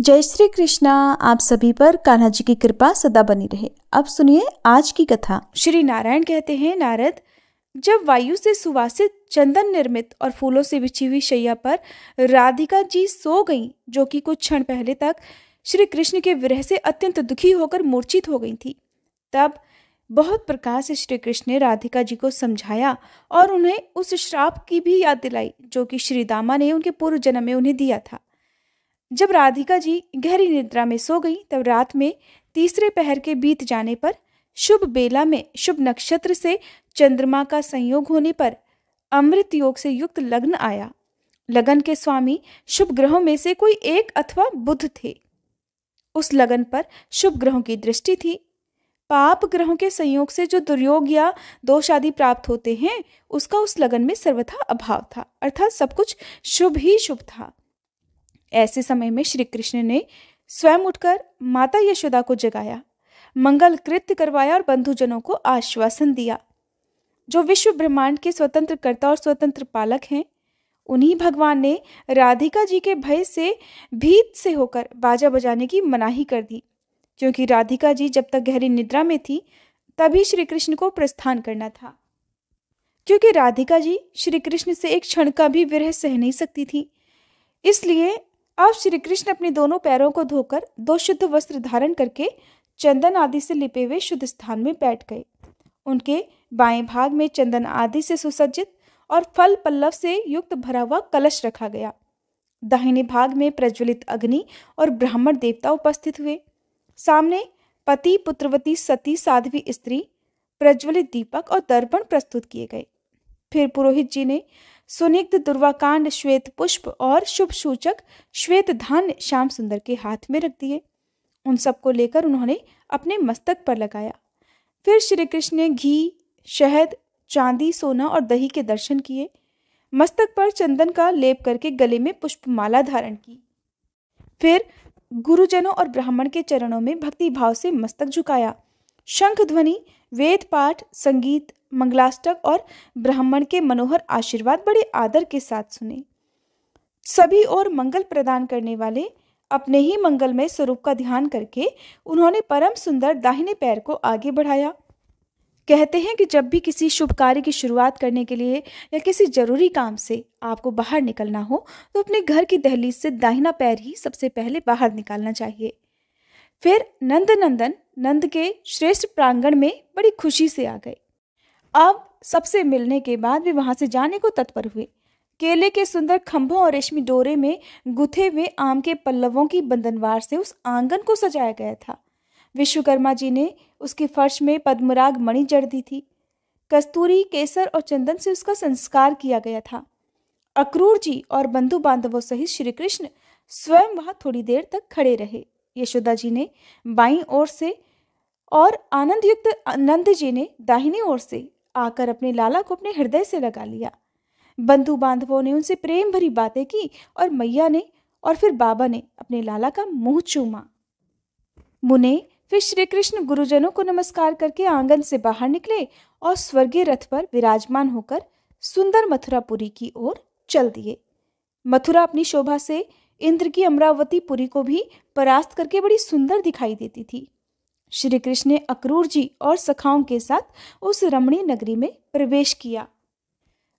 जय श्री कृष्णा आप सभी पर कान्हा जी की कृपा सदा बनी रहे अब सुनिए आज की कथा श्री नारायण कहते हैं नारद जब वायु से सुवासित चंदन निर्मित और फूलों से बिछी हुई शैया पर राधिका जी सो गईं जो कि कुछ क्षण पहले तक श्री कृष्ण के विरह से अत्यंत दुखी होकर मूर्छित हो गई थी तब बहुत प्रकार से श्री कृष्ण ने राधिका जी को समझाया और उन्हें उस श्राप की भी याद दिलाई जो कि श्री दामा ने उनके पूर्व जन्म में उन्हें दिया था जब राधिका जी गहरी निद्रा में सो गई तब रात में तीसरे पहर के बीत जाने पर शुभ बेला में शुभ नक्षत्र से चंद्रमा का संयोग होने पर अमृत योग से युक्त लग्न आया लगन के स्वामी शुभ ग्रहों में से कोई एक अथवा बुध थे उस लगन पर शुभ ग्रहों की दृष्टि थी पाप ग्रहों के संयोग से जो दुर्योग या दोष आदि प्राप्त होते हैं उसका उस लगन में सर्वथा अभाव था अर्थात सब कुछ शुभ ही शुभ था ऐसे समय में श्री कृष्ण ने स्वयं उठकर माता यशोदा को जगाया मंगल कृत्य करवाया और बंधुजनों को आश्वासन दिया जो विश्व ब्रह्मांड के स्वतंत्र कर्ता और स्वतंत्र पालक हैं उन्हीं भगवान ने राधिका जी के भय से भीत से होकर बाजा बजाने की मनाही कर दी क्योंकि राधिका जी जब तक गहरी निद्रा में थी तभी श्री कृष्ण को प्रस्थान करना था क्योंकि राधिका जी श्री कृष्ण से एक क्षण का भी विरह सह नहीं सकती थी इसलिए अब श्री कृष्ण अपने दोनों पैरों को धोकर दो शुद्ध वस्त्र धारण करके चंदन आदि से लिपे हुए शुद्ध स्थान में बैठ गए उनके बाएं भाग में चंदन आदि से सुसज्जित और फल पल्लव से युक्त भरा हुआ कलश रखा गया दाहिने भाग में प्रज्वलित अग्नि और ब्राह्मण देवता उपस्थित हुए सामने पति पुत्रवती सती साध्वी स्त्री प्रज्वलित दीपक और दर्पण प्रस्तुत किए गए फिर पुरोहित जी ने सुनिग्ध दुर्वाकांड श्वेत पुष्प और शुभ सूचक श्वेत धान श्याम सुंदर के हाथ में रख दिए उन सबको लेकर उन्होंने अपने मस्तक पर लगाया फिर श्री कृष्ण ने घी शहद चांदी सोना और दही के दर्शन किए मस्तक पर चंदन का लेप करके गले में पुष्पमाला धारण की फिर गुरुजनों और ब्राह्मण के चरणों में भक्ति भाव से मस्तक झुकाया शंख ध्वनि वेद पाठ संगीत मंगलाष्टक और ब्राह्मण के मनोहर आशीर्वाद बड़े आदर के साथ सुने सभी और मंगल प्रदान करने वाले अपने ही मंगलमय स्वरूप का ध्यान करके उन्होंने परम सुंदर दाहिने पैर को आगे बढ़ाया कहते हैं कि जब भी किसी शुभ कार्य की शुरुआत करने के लिए या किसी जरूरी काम से आपको बाहर निकलना हो तो अपने घर की दहलीज से दाहिना पैर ही सबसे पहले बाहर निकालना चाहिए फिर नंद नंदन नंद के श्रेष्ठ प्रांगण में बड़ी खुशी से आ गए अब सबसे मिलने के बाद वे वहाँ से जाने को तत्पर हुए केले के सुंदर खंभों और रेशमी डोरे में गुथे हुए आम के पल्लवों की बंधनवार से उस आंगन को सजाया गया था विश्वकर्मा जी ने उसके फर्श में पद्मराग मणि जड़ दी थी कस्तूरी केसर और चंदन से उसका संस्कार किया गया था अक्रूर जी और बंधु बांधवों सहित श्री कृष्ण स्वयं वहाँ थोड़ी देर तक खड़े रहे यशोदा जी ने बाई ओर से और आनंदयुक्त नंद जी ने दाहिनी ओर से आकर अपने लाला को अपने हृदय से लगा लिया बंधु बांधवों ने उनसे प्रेम भरी बातें की और मैया ने और फिर बाबा ने अपने लाला का मुंह चूमा मुने फिर श्री कृष्ण गुरुजनों को नमस्कार करके आंगन से बाहर निकले और स्वर्गीय रथ पर विराजमान होकर सुंदर मथुरापुरी की ओर चल दिए मथुरा अपनी शोभा से इंद्र की अमरावती पुरी को भी परास्त करके बड़ी सुंदर दिखाई देती थी श्री कृष्ण ने अक्रूर जी और सखाओं के साथ उस रमणीय नगरी में प्रवेश किया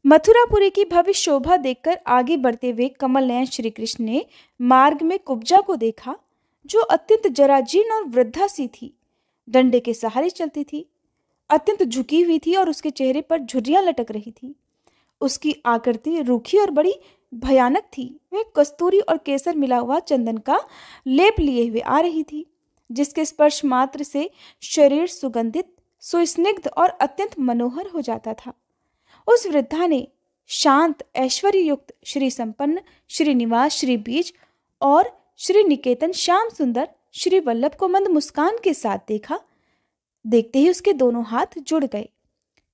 मथुरापुरी की भव्य शोभा देखकर आगे बढ़ते हुए कमल नयन श्री कृष्ण ने मार्ग में कुब्जा को देखा जो अत्यंत जराजीर्ण और वृद्धा सी थी डंडे के सहारे चलती थी अत्यंत झुकी हुई थी और उसके चेहरे पर झुर्रियां लटक रही थी उसकी आकृति रूखी और बड़ी भयानक थी वह कस्तूरी और केसर मिला हुआ चंदन का लेप लिए हुए आ रही थी जिसके स्पर्श मात्र से शरीर सुगंधित सुस्निग्ध और अत्यंत मनोहर हो जाता था उस वृद्धा ने शांत ऐश्वर्य श्री संपन्न श्रीनिवास श्री बीज और श्री निकेतन श्याम सुंदर श्री वल्लभ को मंद मुस्कान के साथ देखा देखते ही उसके दोनों हाथ जुड़ गए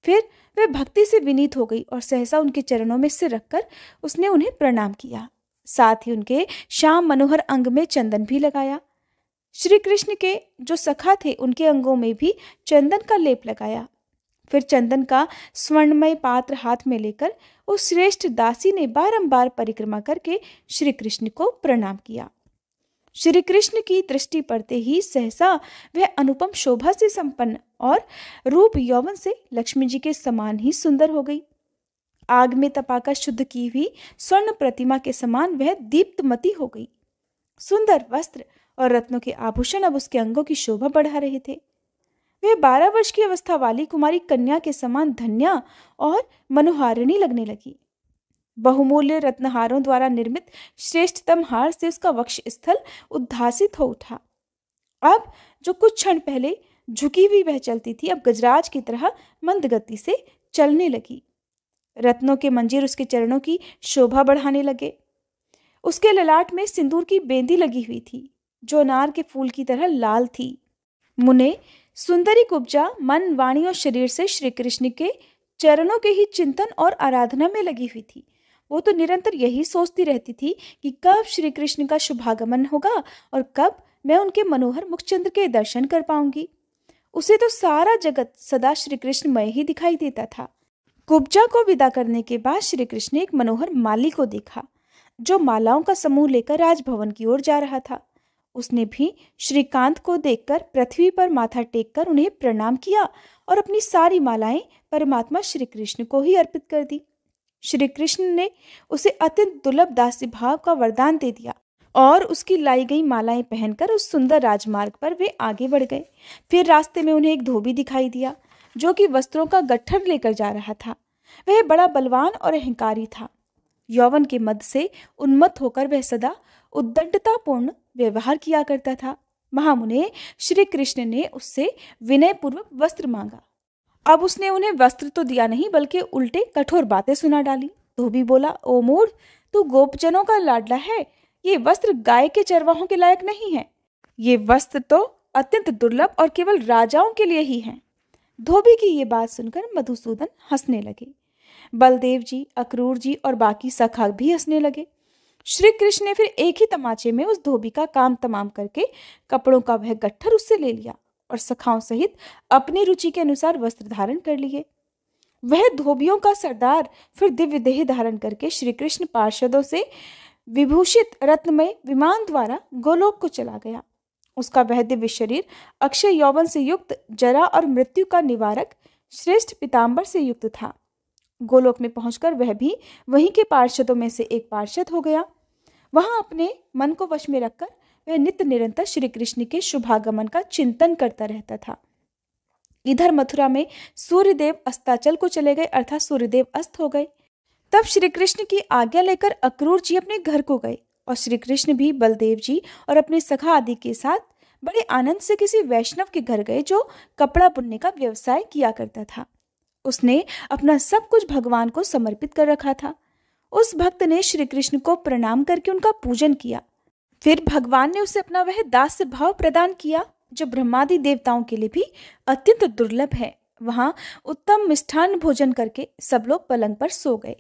फिर वह भक्ति से विनीत हो गई और सहसा उनके चरणों में सिर रखकर उसने उन्हें प्रणाम किया साथ ही उनके श्याम मनोहर अंग में चंदन भी लगाया श्री कृष्ण के जो सखा थे उनके अंगों में भी चंदन का लेप लगाया फिर चंदन का स्वर्णमय पात्र हाथ में लेकर उस श्रेष्ठ दासी ने बारंबार परिक्रमा करके श्री कृष्ण को प्रणाम किया श्री कृष्ण की दृष्टि पड़ते ही सहसा वह अनुपम शोभा से संपन्न और रूप यौवन से लक्ष्मी जी के समान ही सुंदर हो गई आग में तपाकर शुद्ध की हुई स्वर्ण प्रतिमा के समान वह दीप्तमती हो गई सुंदर वस्त्र और रत्नों के आभूषण अब उसके अंगों की शोभा बढ़ा रहे थे वह बारह वर्ष की अवस्था वाली कुमारी कन्या के समान धन्या और मनोहारिणी लगने लगी बहुमूल्य रत्नहारों द्वारा निर्मित श्रेष्ठतम हार से उसका वक्ष स्थल उद्धासित हो उठा अब जो कुछ क्षण पहले झुकी हुई वह चलती थी अब गजराज की तरह मंद गति से चलने लगी रत्नों के मंजीर उसके चरणों की शोभा बढ़ाने लगे उसके ललाट में सिंदूर की बेंदी लगी हुई थी जो अनार के फूल की तरह लाल थी मुने सुंदरी कुब्जा मन वाणी और शरीर से श्री कृष्ण के चरणों के ही चिंतन और आराधना में लगी हुई थी वो तो निरंतर यही सोचती रहती थी कि कब श्री कृष्ण का शुभागमन होगा और कब मैं उनके मनोहर मुखचंद्र के दर्शन कर पाऊंगी उसे तो सारा जगत सदा श्री कृष्णमय ही दिखाई देता था कुब्जा को विदा करने के बाद श्री कृष्ण एक मनोहर माली को देखा जो मालाओं का समूह लेकर राजभवन की ओर जा रहा था उसने भी श्रीकांत को देखकर पृथ्वी पर माथा टेककर उन्हें प्रणाम किया और अपनी सारी मालाएं परमात्मा श्री कृष्ण को ही अर्पित कर दी श्री कृष्ण ने उसे अत्यंत दुर्लभ दास्य भाव का वरदान दे दिया और उसकी लाई गई मालाएं पहनकर उस सुंदर राजमार्ग पर वे आगे बढ़ गए फिर रास्ते में उन्हें एक धोबी दिखाई दिया जो कि वस्त्रों का गट्ठर लेकर जा रहा था वह बड़ा बलवान और अहंकारी था यौवन के मद से उन्मत्त होकर वह सदा उद्दंडतापूर्ण व्यवहार किया करता था महामुने श्री कृष्ण ने उससे विनयपूर्वक वस्त्र मांगा अब उसने उन्हें वस्त्र तो दिया नहीं बल्कि उल्टे कठोर बातें सुना डाली धोबी बोला ओ मूर्ख तू गोपजनों का लाडला है ये वस्त्र गाय के चरवाहों के लायक नहीं है ये वस्त्र तो अत्यंत दुर्लभ और केवल राजाओं के लिए ही हैं धोबी की ये बात सुनकर मधुसूदन हंसने लगे बलदेव जी अक्रूर जी और बाकी सखा भी हंसने लगे श्री कृष्ण ने फिर एक ही तमाचे में उस धोबी का काम तमाम करके कपड़ों का वह गट्ठर उससे ले लिया और सखाओं सहित अपनी रुचि के अनुसार वस्त्र धारण कर लिए वह धोबियों का सरदार फिर दिव्य देह धारण करके श्री कृष्ण पार्षदों से विभूषित रत्नमय विमान द्वारा गोलोक को चला गया उसका वह दिव्य शरीर अक्षय यौवन से युक्त जरा और मृत्यु का निवारक श्रेष्ठ पिताम्बर से युक्त था गोलोक में पहुंचकर वह भी वहीं के पार्षदों में से एक पार्षद हो गया वहां अपने मन को वश में रखकर वह नित्य निरंतर श्री कृष्ण के शुभागमन का चिंतन करता रहता था इधर मथुरा में सूर्यदेव अस्ताचल को चले गए अर्थात सूर्यदेव अस्त हो गए तब श्री कृष्ण की आज्ञा लेकर अक्रूर जी अपने घर को गए और श्री कृष्ण भी बलदेव जी और अपने सखा आदि के साथ बड़े आनंद से किसी वैष्णव के घर गए जो कपड़ा बुनने का व्यवसाय किया करता था उसने अपना सब कुछ भगवान को समर्पित कर रखा था उस भक्त ने श्री कृष्ण को प्रणाम करके उनका पूजन किया फिर भगवान ने उसे अपना वह दास्य भाव प्रदान किया जो ब्रह्मादि देवताओं के लिए भी अत्यंत दुर्लभ है वहां उत्तम मिष्ठान भोजन करके सब लोग पलंग पर सो गए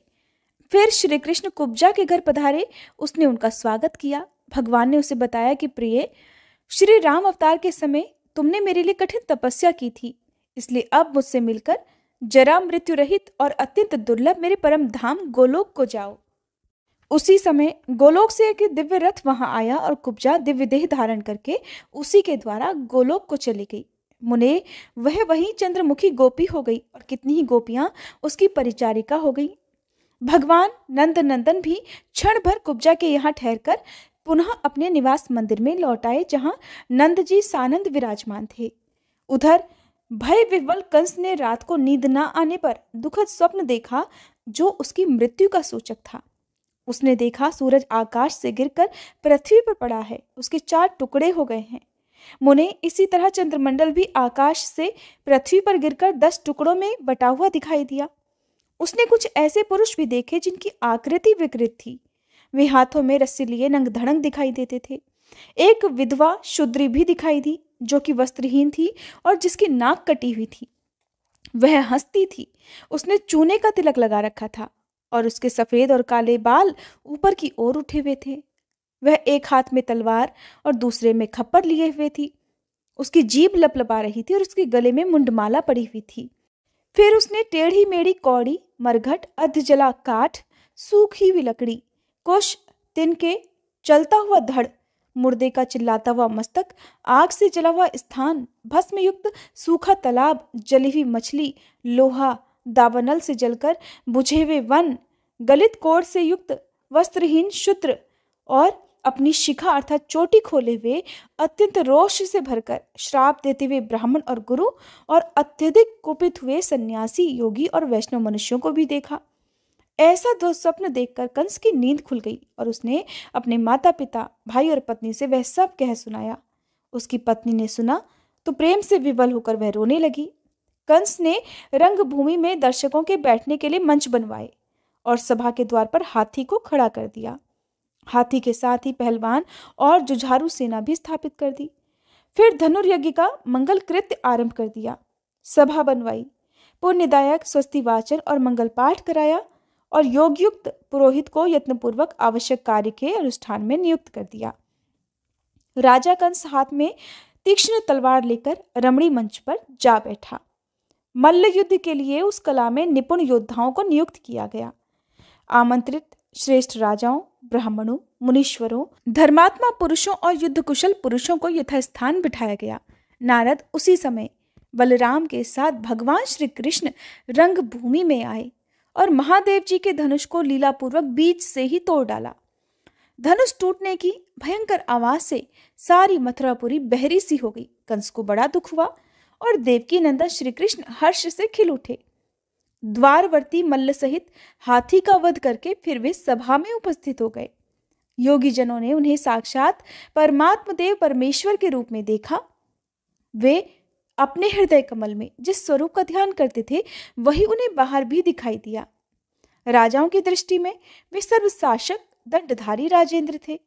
फिर श्री कृष्ण कुब्जा के घर पधारे उसने उनका स्वागत किया भगवान ने उसे बताया कि प्रिय श्री राम अवतार के समय तुमने मेरे लिए कठिन तपस्या की थी इसलिए अब मुझसे मिलकर जरा मृत्यु रहित और अत्यंत दुर्लभ मेरे परम धाम गोलोक को जाओ उसी समय गोलोक से एक दिव्य रथ वहां आया और कुब्जा दिव्य देह धारण करके उसी के द्वारा गोलोक को चली गई मुने वह वही चंद्रमुखी गोपी हो गई और कितनी ही गोपियां उसकी परिचारिका हो गई भगवान नंद नंदन भी क्षण भर कुब्जा के यहाँ ठहरकर पुनः अपने निवास मंदिर में लौट आए जहाँ नंद जी सानंद विराजमान थे उधर भय विवल कंस ने रात को नींद न आने पर दुखद स्वप्न देखा जो उसकी मृत्यु का सूचक था उसने देखा सूरज आकाश से गिरकर पृथ्वी पर पड़ा है उसके चार टुकड़े हो गए हैं मुने इसी तरह चंद्रमंडल भी आकाश से पृथ्वी पर गिरकर दस टुकड़ों में बटा हुआ दिखाई दिया उसने कुछ ऐसे पुरुष भी देखे जिनकी आकृति विकृत थी वे हाथों में रस्सी लिए नंग धड़ंग दिखाई देते थे एक विधवा शुद्री भी दिखाई दी जो कि वस्त्रहीन थी और जिसकी नाक कटी हुई थी वह हंसती थी उसने चूने का तिलक लगा रखा था और उसके सफ़ेद और काले बाल ऊपर की ओर उठे हुए थे वह एक हाथ में तलवार और दूसरे में खप्पर लिए हुए थी उसकी जीभ लपलपा रही थी और उसके गले में मुंडमाला पड़ी हुई थी फिर उसने टेढ़ी मेढ़ी कौड़ी मरघट अधजला काठ सूखी हुई लकड़ी कुश तिनके चलता हुआ धड़ मुर्दे का चिल्लाता हुआ मस्तक आग से जला हुआ स्थान भस्म युक्त सूखा तालाब जली हुई मछली लोहा दावनल से जलकर बुझे हुए वन गलित कोर से युक्त वस्त्रहीन शूद्र और अपनी शिखा अर्थात चोटी खोले हुए अत्यंत रोष से भरकर श्राप देते हुए ब्राह्मण और गुरु और अत्यधिक कुपित हुए सन्यासी योगी और वैष्णव मनुष्यों को भी देखा ऐसा दो स्वप्न देखकर कंस की नींद खुल गई और उसने अपने माता पिता भाई और पत्नी से वह सब कह सुनाया उसकी पत्नी ने सुना तो प्रेम से विवल होकर वह रोने लगी कंस ने रंगभूमि में दर्शकों के बैठने के लिए मंच बनवाए और सभा के द्वार पर हाथी को खड़ा कर दिया हाथी के साथ ही पहलवान और जुझारू सेना भी स्थापित कर दी फिर धनुर्यज्ञ का मंगल कृत्य आरंभ कर दिया सभा बनवाई पुण्यदायक स्वस्ति वाचन और मंगल पाठ कराया और योगयुक्त पुरोहित को यत्नपूर्वक आवश्यक कार्य के अनुष्ठान में नियुक्त कर दिया राजा कंस हाथ में तीक्ष्ण तलवार लेकर रमणी मंच पर जा बैठा मल्ल युद्ध के लिए उस कला में निपुण योद्धाओं को नियुक्त किया गया आमंत्रित श्रेष्ठ राजाओं ब्राह्मणों मुनीश्वरों धर्मात्मा पुरुषों और युद्ध कुशल पुरुषों को यथास्थान बिठाया गया नारद उसी समय बलराम के साथ भगवान श्री कृष्ण रंगभूमि में आए और महादेव जी के धनुष को लीलापूर्वक बीच से ही तोड़ डाला धनुष टूटने की भयंकर आवाज से सारी मथुरापुरी बहरी सी हो गई कंस को बड़ा दुख हुआ और देवकी नंदा श्री कृष्ण हर्ष से खिल उठे द्वारवर्ती मल्ल सहित हाथी का वध करके फिर वे सभा में उपस्थित हो गए योगी जनों ने उन्हें साक्षात परमात्मा देव परमेश्वर के रूप में देखा वे अपने हृदय कमल में जिस स्वरूप का ध्यान करते थे वही उन्हें बाहर भी दिखाई दिया राजाओं की दृष्टि में वे सर्वशासक दंडधारी राजेंद्र थे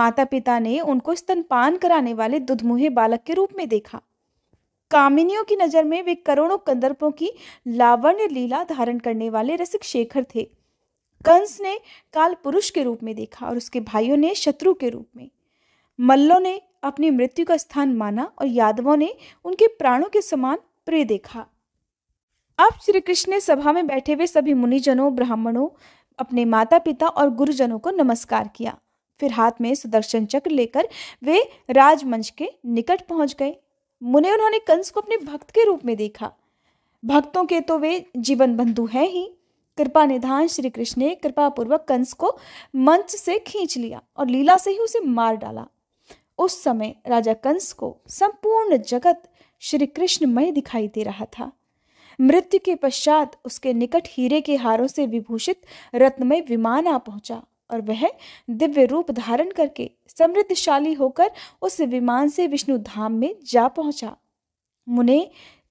माता पिता ने उनको स्तनपान कराने वाले दुधमुहे बालक के रूप में देखा कामिनियों की नज़र में वे करोड़ों कंदर्पों की लावण्य लीला धारण करने वाले रसिक शेखर थे कंस ने काल पुरुष के रूप में देखा और उसके भाइयों ने शत्रु के रूप में मल्लों ने अपनी मृत्यु का स्थान माना और यादवों ने उनके प्राणों के समान प्रिय देखा अब श्री कृष्ण ने सभा में बैठे हुए सभी मुनिजनों ब्राह्मणों अपने माता पिता और गुरुजनों को नमस्कार किया फिर हाथ में सुदर्शन चक्र लेकर वे राजमंच के निकट पहुंच गए मुने उन्होंने कंस को अपने भक्त के रूप में देखा भक्तों के तो वे जीवन बंधु हैं ही कृपा निधान श्री कृष्ण ने कृपापूर्वक कंस को मंच से खींच लिया और लीला से ही उसे मार डाला उस समय राजा कंस को संपूर्ण जगत श्री कृष्णमय दिखाई दे रहा था मृत्यु के पश्चात उसके निकट हीरे के हारों से विभूषित रत्नमय विमान आ पहुंचा और वह दिव्य रूप धारण करके समृद्धशाली होकर उस विमान से विष्णु धाम में जा पहुंचा मुने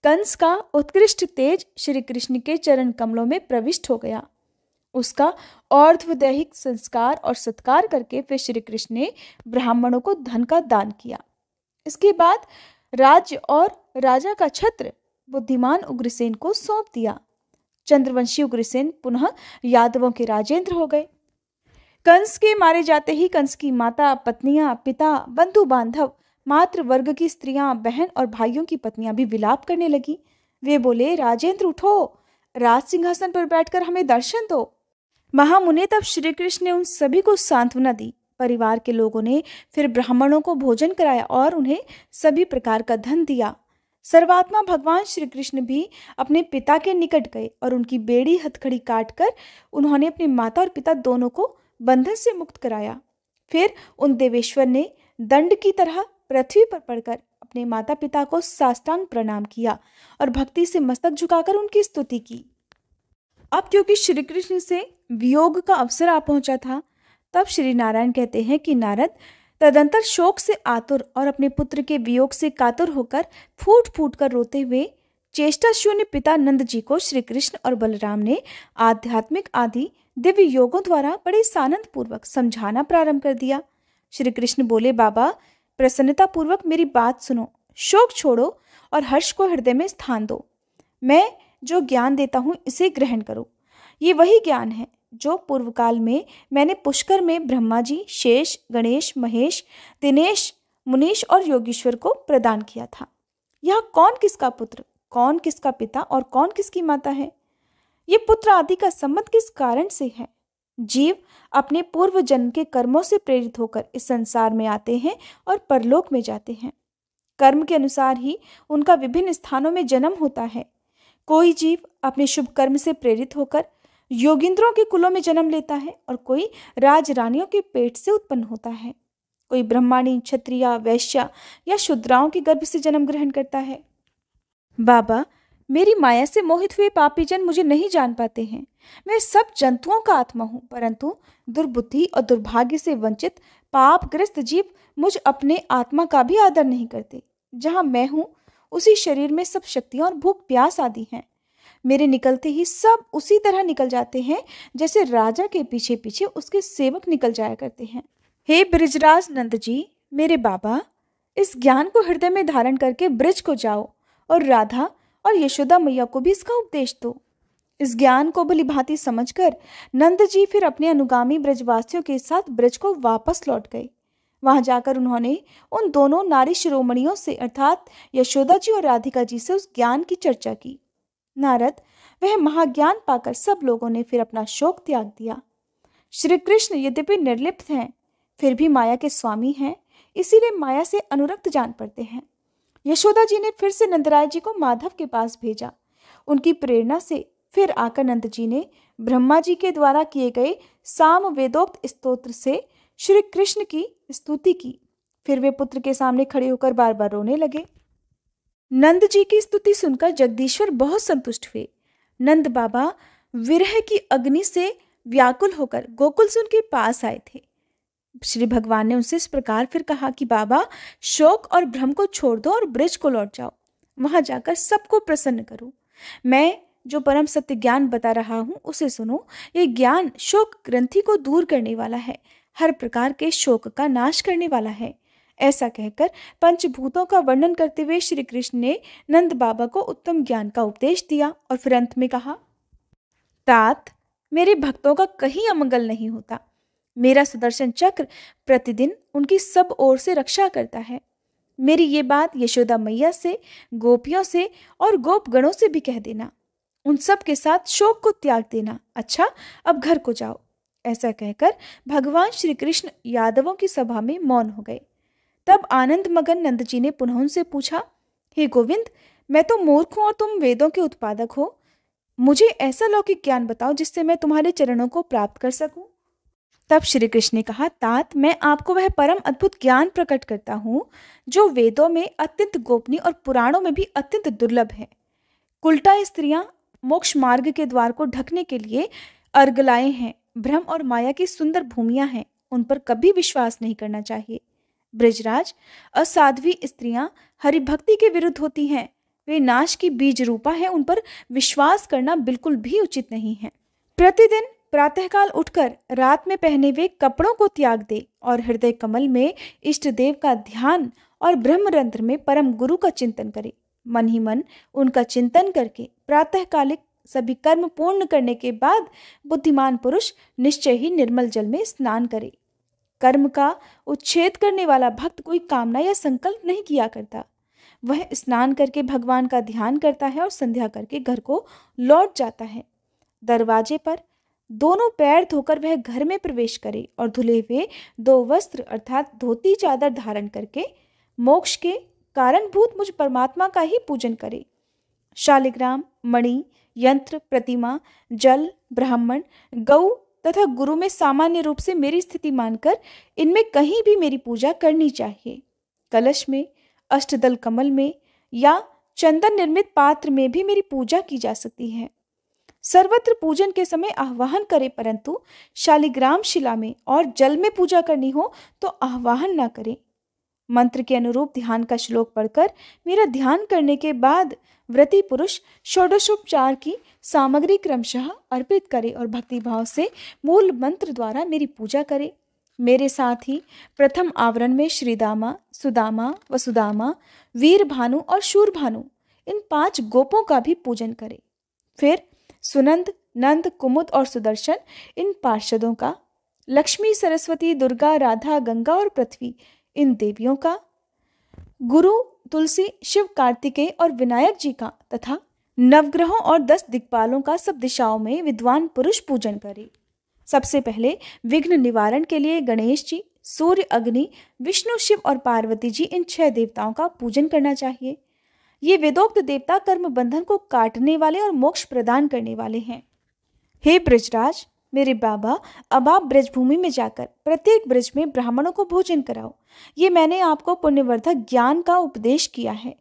कंस का उत्कृष्ट तेज श्री कृष्ण के चरण कमलों में प्रविष्ट हो गया उसका और्थवदैहिक संस्कार और सत्कार करके फिर श्री कृष्ण ने ब्राह्मणों को धन का दान किया इसके बाद राज्य और राजा का छत्र बुद्धिमान उग्रसेन को सौंप दिया चंद्रवंशी उग्रसेन पुनः यादवों के राजेंद्र हो गए कंस के मारे जाते ही कंस की माता पत्नियां पिता बंधु बांधव मात्र वर्ग की स्त्रियां बहन और भाइयों की पत्नियां भी विलाप करने लगी वे बोले राजेंद्र उठो राज सिंहासन पर बैठकर हमें दर्शन दो महामुनि तब श्री कृष्ण ने उन सभी को सांत्वना दी परिवार के लोगों ने फिर ब्राह्मणों को भोजन कराया और उन्हें सभी प्रकार का धन दिया सर्वात्मा भगवान श्री कृष्ण भी अपने पिता के निकट गए और उनकी बेड़ी हथखड़ी कर उन्होंने अपनी माता और पिता दोनों को बंधन से मुक्त कराया फिर उन देवेश्वर ने दंड की तरह पृथ्वी पर पड़कर अपने माता पिता को साष्टांग प्रणाम किया और भक्ति से मस्तक झुकाकर उनकी स्तुति की अब क्योंकि श्री कृष्ण से वियोग का अवसर आ पहुंचा था तब श्री नारायण कहते हैं कि नारद तदंतर शोक से आतुर और अपने पुत्र के वियोग से कातुर होकर फूट फूट कर रोते हुए चेष्टा शून्य पिता नंद जी को श्री कृष्ण और बलराम ने आध्यात्मिक आदि दिव्य योगों द्वारा बड़े सानंद पूर्वक समझाना प्रारंभ कर दिया श्री कृष्ण बोले बाबा प्रसन्नता पूर्वक मेरी बात सुनो शोक छोड़ो और हर्ष को हृदय में स्थान दो मैं जो ज्ञान देता हूँ इसे ग्रहण करो ये वही ज्ञान है जो पूर्व काल में मैंने पुष्कर में ब्रह्मा जी शेष गणेश महेश दिनेश मुनीश और योगेश्वर को प्रदान किया था यह कौन किसका पुत्र कौन किसका पिता और कौन किसकी माता है ये पुत्र आदि का संबंध किस कारण से है जीव अपने पूर्व जन्म के कर्मों से प्रेरित होकर इस संसार में आते हैं और परलोक में जाते हैं कर्म के अनुसार ही उनका विभिन्न स्थानों में जन्म होता है कोई जीव अपने शुभ कर्म से प्रेरित होकर योगिंद्रों के कुलों में जन्म लेता है और कोई राज रानियों के पेट से उत्पन्न होता है कोई ब्रह्माणी क्षत्रिया वैश्या या शुद्राओं के गर्भ से जन्म ग्रहण करता है बाबा मेरी माया से मोहित हुए पापी जन मुझे नहीं जान पाते हैं मैं सब जंतुओं का आत्मा हूँ परंतु दुर्बुद्धि और दुर्भाग्य से वंचित पापग्रस्त जीव मुझ अपने आत्मा का भी आदर नहीं करते जहाँ मैं हूँ उसी शरीर में सब शक्तियाँ और भूख प्यास आदि हैं मेरे निकलते ही सब उसी तरह निकल जाते हैं जैसे राजा के पीछे पीछे उसके सेवक निकल जाया करते हैं हे ब्रिजराज नंद जी मेरे बाबा इस ज्ञान को हृदय में धारण करके ब्रिज को जाओ और राधा और यशोदा मैया को भी इसका उपदेश दो इस ज्ञान को भली भांति समझ कर नंद जी फिर अपने अनुगामी ब्रजवासियों के साथ ब्रज को वापस लौट गए वहां जाकर उन्होंने उन दोनों नारी शिरोमणियों से अर्थात यशोदा जी और राधिका जी से उस ज्ञान की चर्चा की नारद वह महाज्ञान पाकर सब लोगों ने फिर अपना शोक त्याग दिया श्री कृष्ण यद्यपि निर्लिप्त हैं फिर भी माया के स्वामी हैं इसीलिए माया से अनुरक्त जान पड़ते हैं यशोदा जी ने फिर से नंदराय जी को माधव के पास भेजा उनकी प्रेरणा से फिर आकर नंद जी ने ब्रह्मा जी के द्वारा किए गए साम वेदोक्त स्तोत्र से श्री कृष्ण की स्तुति की फिर वे पुत्र के सामने खड़े होकर बार बार रोने लगे नंद जी की स्तुति सुनकर जगदीश्वर बहुत संतुष्ट हुए नंद बाबा विरह की अग्नि से व्याकुल होकर गोकुल से उनके पास आए थे श्री भगवान ने उनसे इस प्रकार फिर कहा कि बाबा शोक और भ्रम को छोड़ दो और ब्रिज को लौट जाओ वहां जाकर सबको प्रसन्न करो मैं जो परम सत्य ज्ञान बता रहा हूँ उसे सुनो ये ज्ञान शोक ग्रंथि को दूर करने वाला है हर प्रकार के शोक का नाश करने वाला है ऐसा कहकर पंचभूतों का वर्णन करते हुए श्री कृष्ण ने नंद बाबा को उत्तम ज्ञान का उपदेश दिया और फिर अंत में कहा तात मेरे भक्तों का कहीं अमंगल नहीं होता मेरा सुदर्शन चक्र प्रतिदिन उनकी सब ओर से रक्षा करता है मेरी ये बात यशोदा मैया से गोपियों से और गोपगणों से भी कह देना उन सब के साथ शोक को त्याग देना अच्छा अब घर को जाओ ऐसा कहकर भगवान श्री कृष्ण यादवों की सभा में मौन हो गए तब आनंद मगन नंद जी ने पुनः उनसे पूछा हे गोविंद मैं तो मूर्ख हूँ और तुम वेदों के उत्पादक हो मुझे ऐसा लौकिक ज्ञान बताओ जिससे मैं तुम्हारे चरणों को प्राप्त कर सकूं तब श्री कृष्ण ने कहा तात मैं आपको वह परम अद्भुत ज्ञान प्रकट करता हूँ जो वेदों में अत्यंत गोपनीय और पुराणों में भी अत्यंत दुर्लभ है उल्टा स्त्रियां मोक्ष मार्ग के द्वार को ढकने के लिए अर्गलाएं हैं भ्रम और माया की सुंदर भूमिया हैं उन पर कभी विश्वास नहीं करना चाहिए ब्रजराज असाध्वी स्त्रियां हरिभक्ति के विरुद्ध होती हैं वे नाश की बीज रूपा है उन पर विश्वास करना बिल्कुल भी उचित नहीं है प्रतिदिन प्रातःकाल उठकर रात में पहने हुए कपड़ों को त्याग दे और हृदय कमल में इष्ट देव का ध्यान और ब्रह्मरंत्र में परम गुरु का चिंतन करे मन ही मन उनका चिंतन करके प्रातःकालिक सभी कर्म पूर्ण करने के बाद बुद्धिमान पुरुष निश्चय ही निर्मल जल में स्नान करे कर्म का उच्छेद करने वाला भक्त कोई कामना या संकल्प नहीं किया करता वह स्नान करके भगवान का ध्यान करता है और संध्या करके घर को लौट जाता है दरवाजे पर दोनों पैर धोकर वह घर में प्रवेश करे और धुले हुए दो वस्त्र अर्थात धोती चादर धारण करके मोक्ष के कारणभूत मुझ परमात्मा का ही पूजन करे शालिग्राम मणि यंत्र प्रतिमा जल ब्राह्मण गौ तथा गुरु में सामान्य रूप से मेरी स्थिति मानकर इनमें कहीं भी मेरी पूजा करनी चाहिए कलश में अष्टदल कमल में या चंदन निर्मित पात्र में भी मेरी पूजा की जा सकती है सर्वत्र पूजन के समय आह्वान करें परंतु शालिग्राम शिला में और जल में पूजा करनी हो तो आह्वान ना करें मंत्र के अनुरूप ध्यान का श्लोक पढ़कर मेरा ध्यान करने के बाद व्रती पुरुष षोडशोपचार की सामग्री क्रमशः अर्पित करे और भक्तिभाव से मूल मंत्र द्वारा मेरी पूजा करे मेरे साथ ही प्रथम आवरण में श्रीदामा सुदामा वसुदामा वीर भानु और शूर भानु इन पांच गोपों का भी पूजन करे फिर सुनंद नंद कुमुद और सुदर्शन इन पार्षदों का लक्ष्मी सरस्वती दुर्गा राधा गंगा और पृथ्वी इन देवियों का गुरु तुलसी शिव कार्तिकेय और विनायक जी का तथा नवग्रहों और दस दिग्पालों का सब दिशाओं में विद्वान पुरुष पूजन करे सबसे पहले विघ्न निवारण के लिए गणेश जी सूर्य अग्नि विष्णु शिव और पार्वती जी इन छह देवताओं का पूजन करना चाहिए ये वेदोक्त देवता कर्म बंधन को काटने वाले और मोक्ष प्रदान करने वाले हैं हे ब्रजराज मेरे बाबा अब आप ब्रजभूमि में जाकर प्रत्येक ब्रज में ब्राह्मणों को भोजन कराओ ये मैंने आपको पुण्यवर्धक ज्ञान का उपदेश किया है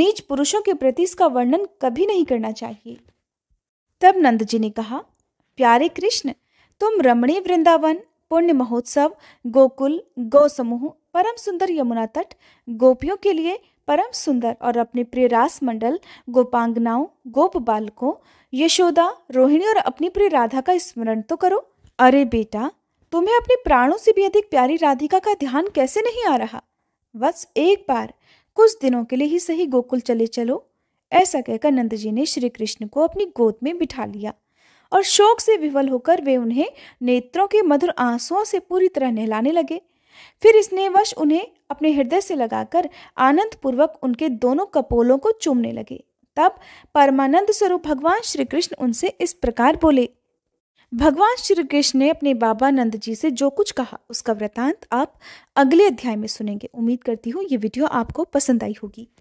नीच पुरुषों के प्रति इसका वर्णन कभी नहीं करना चाहिए तब नंद जी ने कहा प्यारे कृष्ण तुम रमणी वृंदावन पुण्य महोत्सव गोकुल गौ समूह परम सुंदर यमुना तट गोपियों के लिए परम सुंदर और अपने प्रिय रास मंडल गोपांगनाओं गोप बालकों यशोदा रोहिणी और अपनी प्रिय राधा का स्मरण तो करो अरे बेटा तुम्हें अपने प्राणों से भी अधिक प्यारी राधिका का ध्यान कैसे नहीं आ रहा बस एक बार कुछ दिनों के लिए ही सही गोकुल चले चलो ऐसा कहकर नंद जी ने श्री कृष्ण को अपनी गोद में बिठा लिया और शोक से विवल होकर वे उन्हें नेत्रों के मधुर आंसुओं से पूरी तरह नहलाने लगे फिर इसने वश उन्हें अपने हृदय से लगाकर आनंद पूर्वक उनके दोनों कपोलों को चूमने लगे तब परमानंद स्वरूप भगवान श्री कृष्ण उनसे इस प्रकार बोले भगवान श्री कृष्ण ने अपने बाबा नंद जी से जो कुछ कहा उसका वृतांत आप अगले अध्याय में सुनेंगे उम्मीद करती हूँ ये वीडियो आपको पसंद आई होगी